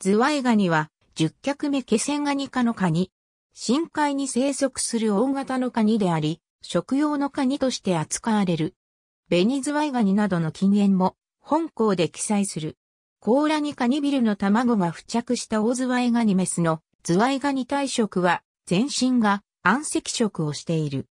ズワイガニは、十脚目気仙ガニ科のカニ。深海に生息する大型のカニであり、食用のカニとして扱われる。ベニズワイガニなどの禁煙も、本校で記載する。甲羅にカニビルの卵が付着したオズワイガニメスのズワイガニ体色は、全身が暗赤色をしている。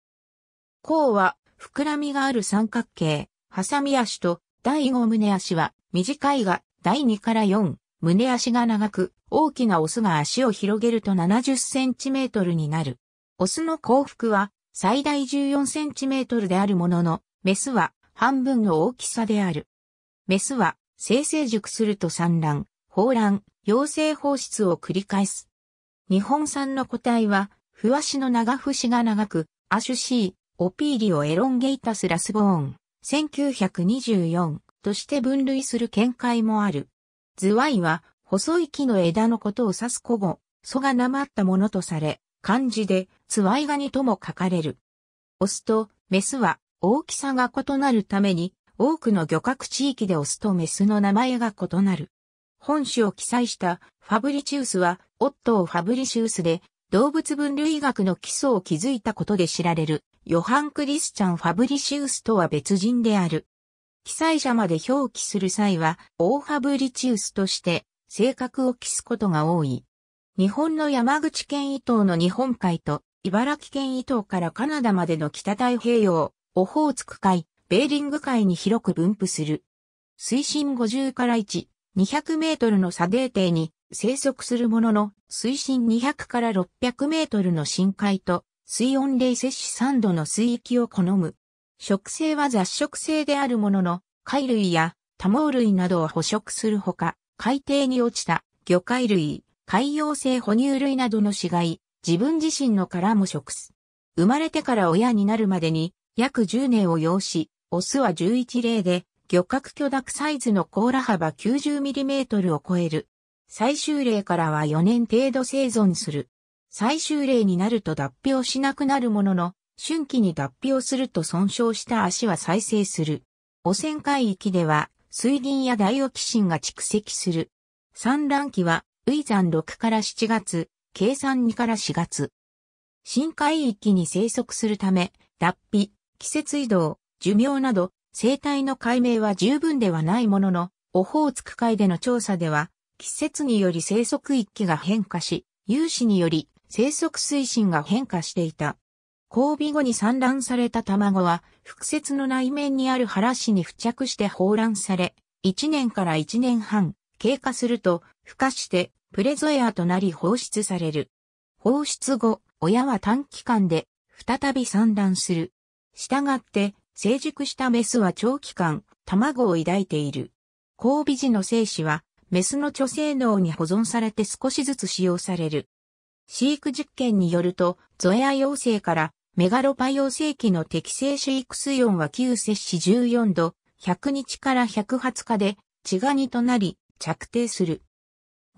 甲は、膨らみがある三角形、ハサミ足と第五胸足は短いが第二から四。胸足が長く、大きなオスが足を広げると70センチメートルになる。オスの幸福は最大14センチメートルであるものの、メスは半分の大きさである。メスは生成熟すると産卵、放卵、養成放出を繰り返す。日本産の個体は、ふわしの長節が長く、アシュシー、オピーリオエロンゲイタスラスボーン、1924として分類する見解もある。ズワイは、細い木の枝のことを指す古語、蘇がなまったものとされ、漢字で、ズワイガニとも書かれる。オスとメスは大きさが異なるために、多くの漁獲地域でオスとメスの名前が異なる。本種を記載したファブリチウスは、オットー・ファブリシウスで、動物分類学の基礎を築いたことで知られる、ヨハン・クリスチャン・ファブリシウスとは別人である。記載者まで表記する際は、オーハブリチウスとして、性格を期すことが多い。日本の山口県伊東の日本海と、茨城県伊東からカナダまでの北太平洋、オホーツク海、ベーリング海に広く分布する。水深50から1、200メートルの砂泥底に生息するものの、水深200から600メートルの深海と、水温で摂氏3度の水域を好む。食性は雑食性であるものの、貝類や多毛類などを捕食するほか、海底に落ちた魚介類、海洋性哺乳類などの死骸、自分自身の殻も食す。生まれてから親になるまでに約10年を要し、オスは11例で、漁獲許諾サイズの甲羅幅 90mm を超える。最終例からは4年程度生存する。最終例になると脱皮をしなくなるものの、春季に脱皮をすると損傷した足は再生する。汚染海域では水銀やダイオキシンが蓄積する。産卵期は、ウイザン6から7月、計算2から4月。深海域に生息するため、脱皮、季節移動、寿命など、生態の解明は十分ではないものの、オホーツク海での調査では、季節により生息域が変化し、有志により生息推進が変化していた。交尾後に産卵された卵は、腹節の内面にある腹子に付着して放卵され、1年から1年半、経過すると、孵化して、プレゾエアとなり放出される。放出後、親は短期間で、再び産卵する。したがって、成熟したメスは長期間、卵を抱いている。交尾時の精子は、メスの貯性能に保存されて少しずつ使用される。飼育実験によると、ゾエア陽性からメガロパオ世紀の適正飼育水温は旧摂氏14度、100日から120日で、血がニとなり、着底する。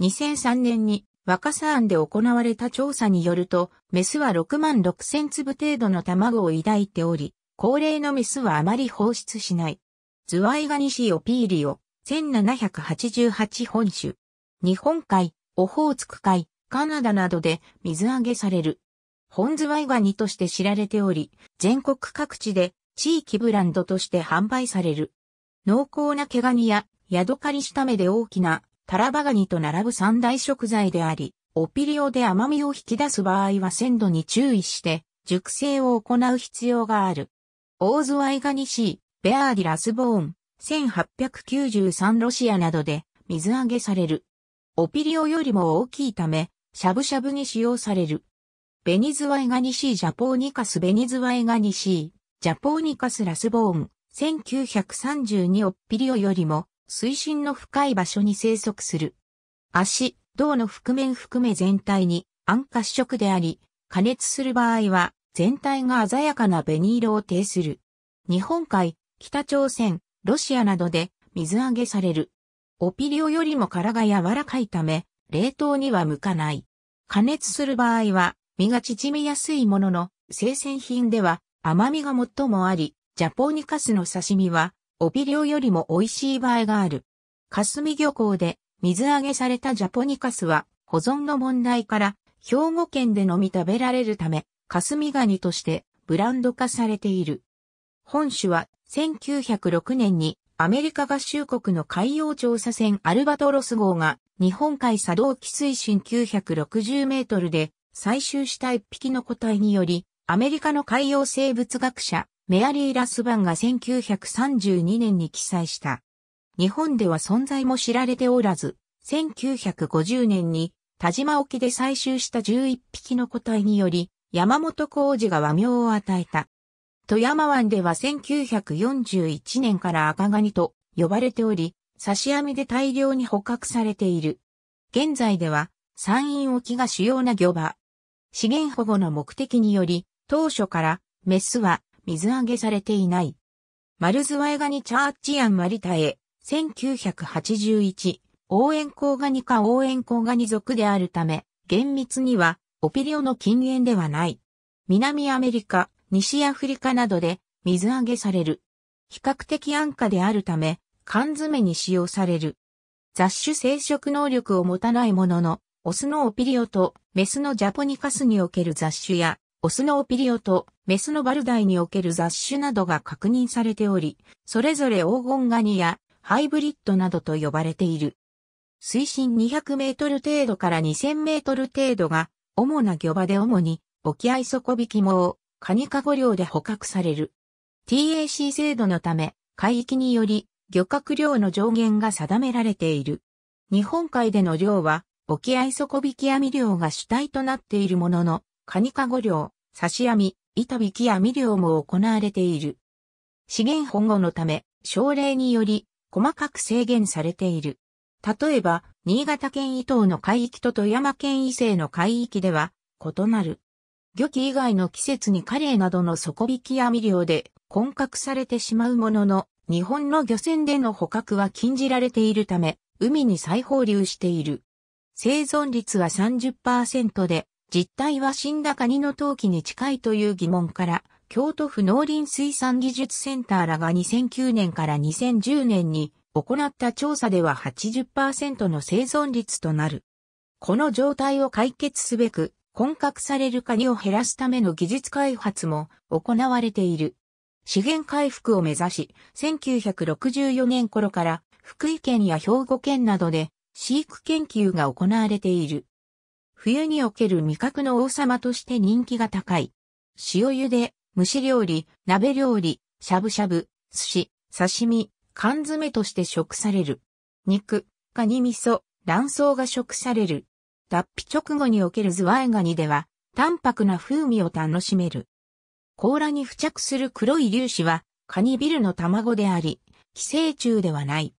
2003年に若狭庵で行われた調査によると、メスは6万6千粒程度の卵を抱いており、高齢のメスはあまり放出しない。ズワイガニシオピーリオ、1788本種。日本海、オホーツク海、カナダなどで水揚げされる。本ズワイガニとして知られており、全国各地で地域ブランドとして販売される。濃厚な毛ガニや、ヤドカリした目で大きな、タラバガニと並ぶ三大食材であり、オピリオで甘みを引き出す場合は鮮度に注意して、熟成を行う必要がある。オーズワイガニシー、ベアーディラスボーン、1893ロシアなどで水揚げされる。オピリオよりも大きいため、しゃぶしゃぶに使用される。ベニズワイガニシージャポーニカスベニズワイガニシー、ジャポーニカスラスボーン、1932オッピリオよりも、水深の深い場所に生息する。足、銅の覆面含め全体に暗褐色であり、加熱する場合は、全体が鮮やかな紅色を呈する。日本海、北朝鮮、ロシアなどで水揚げされる。オピリオよりも殻が柔らかいため、冷凍には向かない。加熱する場合は、身が縮みやすいものの、生鮮品では甘みが最もあり、ジャポニカスの刺身は、帯ビよりも美味しい場合がある。霞漁港で水揚げされたジャポニカスは、保存の問題から、兵庫県でのみ食べられるため、霞ガニとしてブランド化されている。本種は1906年にアメリカ合衆国の海洋調査船アルバトロス号が日本海作動機水深960メートルで採集した一匹の個体により、アメリカの海洋生物学者、メアリー・ラスバンが1932年に記載した。日本では存在も知られておらず、1950年に田島沖で採集した11匹の個体により、山本浩二が和名を与えた。富山湾では1941年から赤ガニと呼ばれており、刺し網で大量に捕獲されている。現在では、山陰沖が主要な漁場、資源保護の目的により、当初からメスは水揚げされていない。マルズワイガニチャーチアンマリタエ、1981、応援抗ガニか応援抗ガニ属であるため、厳密にはオピリオの禁煙ではない。南アメリカ、西アフリカなどで水揚げされる。比較的安価であるため、缶詰に使用される。雑種生殖能力を持たないものの、オスのオピリオとメスのジャポニカスにおける雑種や、オスのオピリオとメスのバルダイにおける雑種などが確認されており、それぞれ黄金ガニやハイブリッドなどと呼ばれている。水深200メートル程度から2000メートル程度が、主な漁場で主に、沖合底引き網、カニカゴ漁で捕獲される。TAC 制度のため、海域により、漁獲量の上限が定められている。日本海での漁は、沖合底引き網漁が主体となっているものの、カニカゴ漁、刺し網、板引き網漁も行われている。資源保護のため、省令により、細かく制限されている。例えば、新潟県伊東の海域と富山県伊勢の海域では、異なる。漁期以外の季節にカレイなどの底引き網漁で混獲されてしまうものの、日本の漁船での捕獲は禁じられているため、海に再放流している。生存率は30%で、実態は死んだカニの陶器に近いという疑問から、京都府農林水産技術センターらが2009年から2010年に行った調査では80%の生存率となる。この状態を解決すべく、混獲されるカニを減らすための技術開発も行われている。資源回復を目指し、1964年頃から福井県や兵庫県などで飼育研究が行われている。冬における味覚の王様として人気が高い。塩茹で、蒸し料理、鍋料理、しゃぶしゃぶ、寿司、刺身、缶詰として食される。肉、カニ味噌、卵巣が食される。脱皮直後におけるズワイガニでは、淡白な風味を楽しめる。甲羅に付着する黒い粒子は、カニビルの卵であり、寄生虫ではない。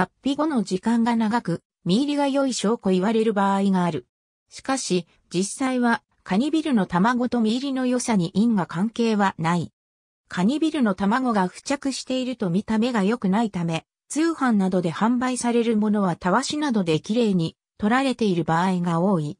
脱皮後の時間が長く、身入りが良い証拠言われる場合がある。しかし、実際は、カニビルの卵と身入りの良さに因果関係はない。カニビルの卵が付着していると見た目が良くないため、通販などで販売されるものはたわしなどで綺麗に取られている場合が多い。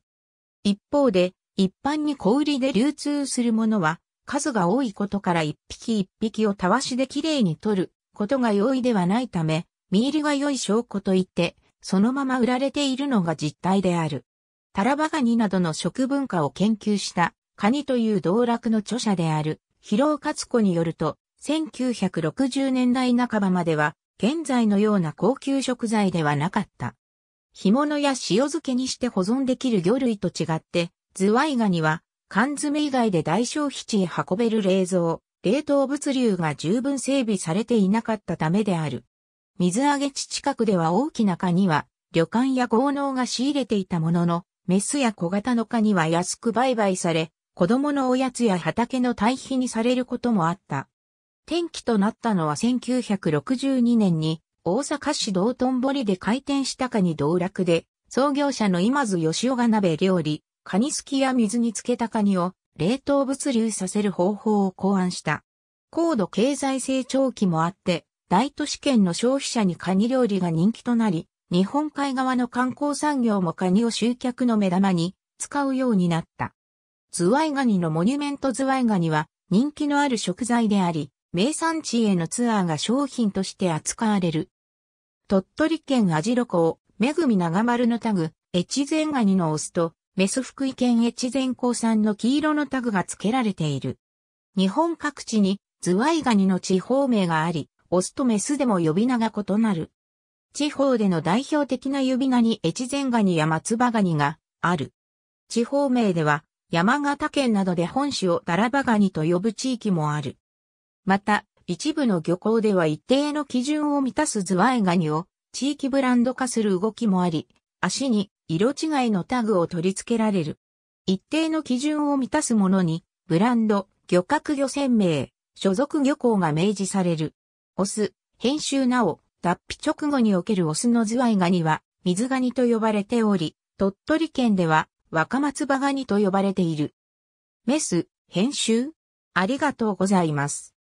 一方で、一般に小売りで流通するものは、数が多いことから一匹一匹をたわしで綺麗に取ることが容易ではないため、見入りが良い証拠といって、そのまま売られているのが実態である。タラバガニなどの食文化を研究したカニという道楽の著者である広尾勝子によると、1960年代半ばまでは現在のような高級食材ではなかった。干物や塩漬けにして保存できる魚類と違って、ズワイガニは缶詰以外で大消費地へ運べる冷蔵、冷凍物流が十分整備されていなかったためである。水揚げ地近くでは大きなカニは、旅館や豪農が仕入れていたものの、メスや小型のカニは安く売買され、子供のおやつや畑の堆肥にされることもあった。転機となったのは1962年に、大阪市道頓堀で開店したカニ道楽で、創業者の今津義雄が鍋料理、カニすきや水につけたカニを冷凍物流させる方法を考案した。高度経済成長期もあって、大都市圏の消費者にカニ料理が人気となり、日本海側の観光産業もカニを集客の目玉に使うようになった。ズワイガニのモニュメントズワイガニは人気のある食材であり、名産地へのツアーが商品として扱われる。鳥取県網代港、めぐみ長丸のタグ、越前ガニのオスと、メス福井県越前港産の黄色のタグが付けられている。日本各地にズワイガニの地方名があり、オスとメスでも呼び名が異なる。地方での代表的な呼び名に越前ガニや松葉ガニがある。地方名では山形県などで本種をダラバガニと呼ぶ地域もある。また、一部の漁港では一定の基準を満たすズワイガニを地域ブランド化する動きもあり、足に色違いのタグを取り付けられる。一定の基準を満たすものに、ブランド、漁獲漁船名、所属漁港が明示される。オス、編集なお、脱皮直後におけるオスのズワイガニは、水ガニと呼ばれており、鳥取県では、若松葉ガニと呼ばれている。メス、編集ありがとうございます。